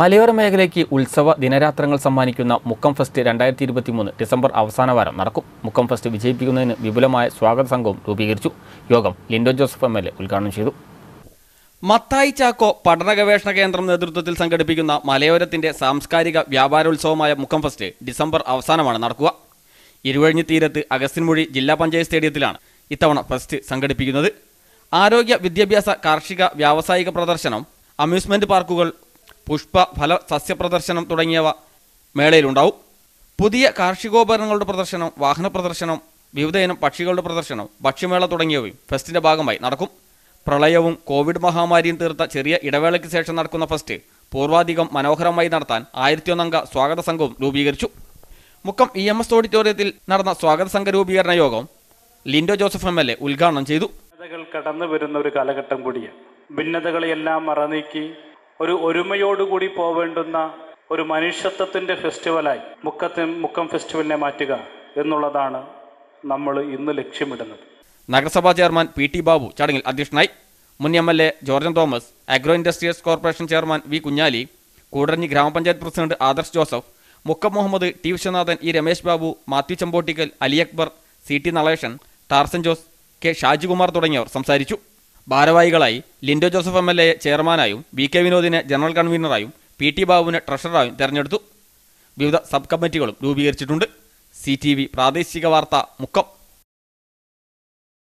മലയോര മേഖലയ്ക്ക് ഉത്സവ ദിനരാത്രങ്ങൾ സമ്മാനിക്കുന്ന മുക്കം ഫെസ്റ്റ് രണ്ടായിരത്തി ഇരുപത്തി മൂന്ന് ഡിസംബർ അവസാന വാരം നടക്കും മുക്കം ഫെസ്റ്റ് വിജയിപ്പിക്കുന്നതിന് വിപുലമായ സ്വാഗത സംഘവും രൂപീകരിച്ചു യോഗം Linto Joseph M L A ഉദ്ഘാടനം ചെയ്തു മത്തായി ചാക്കോ പഠന ഗവേഷണ കേന്ദ്രം നേതൃത്വത്തിൽ സംഘടിപ്പിക്കുന്ന മലയോരത്തിന്റെ സാംസ്കാരിക വ്യാപാരോത്സവമായ മുക്കം ഫെസ്റ്റ് ഡിസംബർ അവസാനമാണ് നടക്കുക ഇരുവഴിഞ്ഞി തീരത്ത് അഗസ്റ്റിൻമൊഴി ജില്ലാ പഞ്ചായത്ത് സ്റ്റേഡിയത്തിലാണ് ഇത്തവണ ഫെസ്റ്റ് സംഘടിപ്പിക്കുന്നത് ആരോഗ്യ വിദ്യാഭ്യാസ കാർഷിക വ്യാവസായിക പ്രദർശനം അമ്യൂസ്മെന്റ് പാർക്കുകൾ പുഷ്പ ഫല സസ്യപ്രദർശനം തുടങ്ങിയവ മേളയിലുണ്ടാവും പുതിയ കാർഷികോപകരണങ്ങളുടെ പ്രദർശനം വാഹന പ്രദർശനം വിവിധ ഇനം പക്ഷികളുടെ പ്രദർശനം ഭക്ഷ്യമേള തുടങ്ങിയവയും ഫെസ്റ്റിൻ്റെ ഭാഗമായി നടക്കും പ്രളയവും കോവിഡ് മഹാമാരിയും തീർത്ത ചെറിയ ഇടവേളയ്ക്ക് ശേഷം നടക്കുന്ന ഫെസ്റ്റ് പൂർവാധികം മനോഹരമായി നടത്താൻ ആയിരത്തിയൊന്നംഗ സ്വാഗത സംഘവും രൂപീകരിച്ചു മുക്കം ഇ എം എസ് ഓഡിറ്റോറിയത്തിൽ നടന്ന സ്വാഗത സംഘ രൂപീകരണ യോഗം Linto Joseph M L A ഉദ്ഘാടനം ചെയ്തു കടന്നു വരുന്ന ഒരു കാലഘട്ടം കൂടിയാണ് ഭിന്നതകളെല്ലാം മറനീക്കി ഒരു ഒരുമയോടുകൂടി പോവേണ്ടുന്ന ഒരു മനുഷ്യത്വത്തിൻ്റെ ഫെസ്റ്റിവലായി മുക്കത്തിൻ മുക്കം ഫെസ്റ്റിവലിനെ മാറ്റുക എന്നുള്ളതാണ് നമ്മൾ ഇന്ന് ലക്ഷ്യമിടുന്നത് നഗരസഭാ ചെയർമാൻ പി ടി ബാബു ചടങ്ങിൽ അധ്യക്ഷനായി മുൻ M L A George Thomas agro industries corporation chairman V Kunhali Koodaranhi grama panchayat president Adarsh Joseph Mukkam Muhammad T Viswanathan E Ramesh Babu Mathew Chempottikkal Ali Akbar C T Naleshan Tarzan Jose K Shajikumar തുടങ്ങിയവർ സംസാരിച്ചു ഭാരവാഹികളായി Linto Joseph M L A ചെയർമാനായും വി കെ വിനോദിനെ ജനറൽ കൺവീനറായും പി ടി ബാബുവിനെ ട്രഷററായും തെരഞ്ഞെടുത്തു വിവിധ സബ് കമ്മിറ്റികളും രൂപീകരിച്ചിട്ടുണ്ട് സി പ്രാദേശിക വാർത്ത മുക്കം